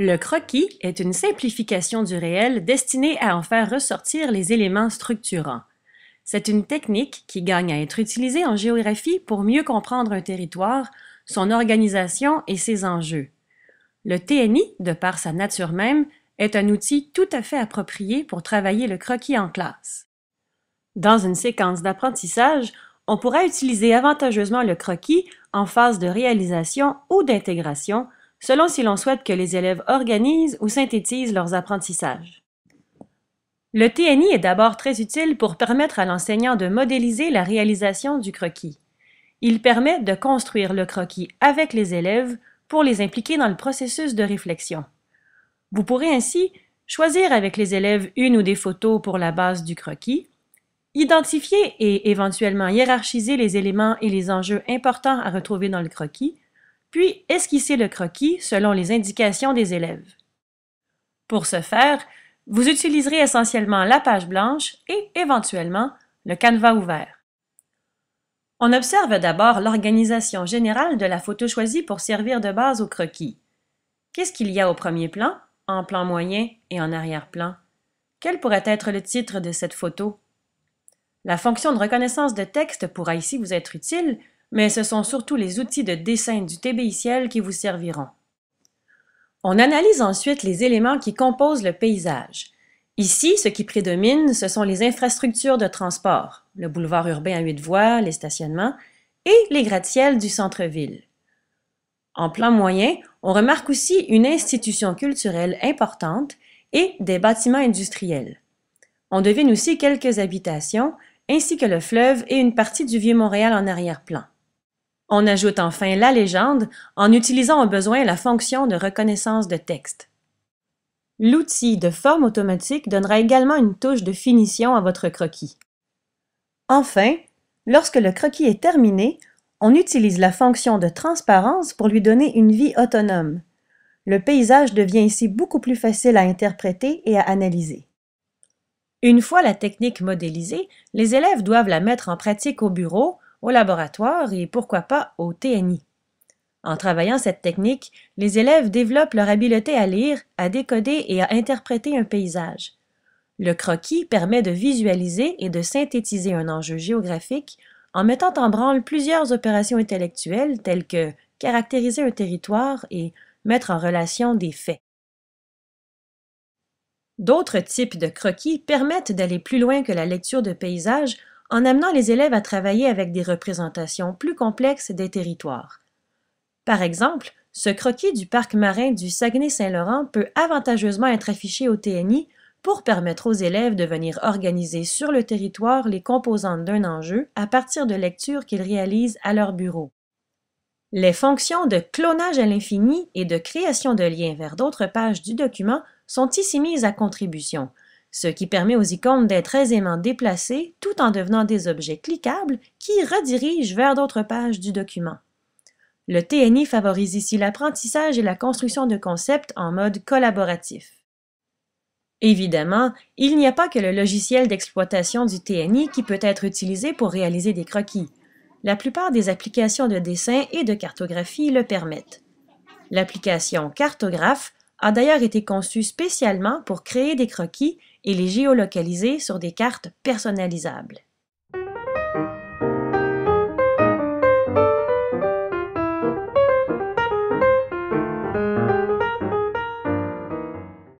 Le croquis est une simplification du réel destinée à en faire ressortir les éléments structurants. C'est une technique qui gagne à être utilisée en géographie pour mieux comprendre un territoire, son organisation et ses enjeux. Le TNI, de par sa nature même, est un outil tout à fait approprié pour travailler le croquis en classe. Dans une séquence d'apprentissage, on pourra utiliser avantageusement le croquis en phase de réalisation ou d'intégration selon si l'on souhaite que les élèves organisent ou synthétisent leurs apprentissages. Le TNI est d'abord très utile pour permettre à l'enseignant de modéliser la réalisation du croquis. Il permet de construire le croquis avec les élèves pour les impliquer dans le processus de réflexion. Vous pourrez ainsi choisir avec les élèves une ou des photos pour la base du croquis, identifier et éventuellement hiérarchiser les éléments et les enjeux importants à retrouver dans le croquis, puis esquisser le croquis selon les indications des élèves. Pour ce faire, vous utiliserez essentiellement la page blanche et, éventuellement, le canevas ouvert. On observe d'abord l'organisation générale de la photo choisie pour servir de base au croquis. Qu'est-ce qu'il y a au premier plan, en plan moyen et en arrière-plan? Quel pourrait être le titre de cette photo? La fonction de reconnaissance de texte pourra ici vous être utile mais ce sont surtout les outils de dessin du TBI-Ciel qui vous serviront. On analyse ensuite les éléments qui composent le paysage. Ici, ce qui prédomine, ce sont les infrastructures de transport, le boulevard urbain à huit voies, les stationnements et les gratte-ciels du centre-ville. En plan moyen, on remarque aussi une institution culturelle importante et des bâtiments industriels. On devine aussi quelques habitations, ainsi que le fleuve et une partie du Vieux-Montréal en arrière-plan. On ajoute enfin la légende en utilisant au besoin la fonction de reconnaissance de texte. L'outil de forme automatique donnera également une touche de finition à votre croquis. Enfin, lorsque le croquis est terminé, on utilise la fonction de transparence pour lui donner une vie autonome. Le paysage devient ici beaucoup plus facile à interpréter et à analyser. Une fois la technique modélisée, les élèves doivent la mettre en pratique au bureau au laboratoire et pourquoi pas au TNI. En travaillant cette technique, les élèves développent leur habileté à lire, à décoder et à interpréter un paysage. Le croquis permet de visualiser et de synthétiser un enjeu géographique en mettant en branle plusieurs opérations intellectuelles telles que caractériser un territoire et mettre en relation des faits. D'autres types de croquis permettent d'aller plus loin que la lecture de paysages en amenant les élèves à travailler avec des représentations plus complexes des territoires. Par exemple, ce croquis du parc marin du Saguenay-Saint-Laurent peut avantageusement être affiché au TNI pour permettre aux élèves de venir organiser sur le territoire les composantes d'un enjeu à partir de lectures qu'ils réalisent à leur bureau. Les fonctions de clonage à l'infini et de création de liens vers d'autres pages du document sont ici mises à contribution, ce qui permet aux icônes d'être aisément déplacées tout en devenant des objets cliquables qui redirigent vers d'autres pages du document. Le TNI favorise ici l'apprentissage et la construction de concepts en mode collaboratif. Évidemment, il n'y a pas que le logiciel d'exploitation du TNI qui peut être utilisé pour réaliser des croquis. La plupart des applications de dessin et de cartographie le permettent. L'application Cartographe a d'ailleurs été conçue spécialement pour créer des croquis et les géolocaliser sur des cartes personnalisables.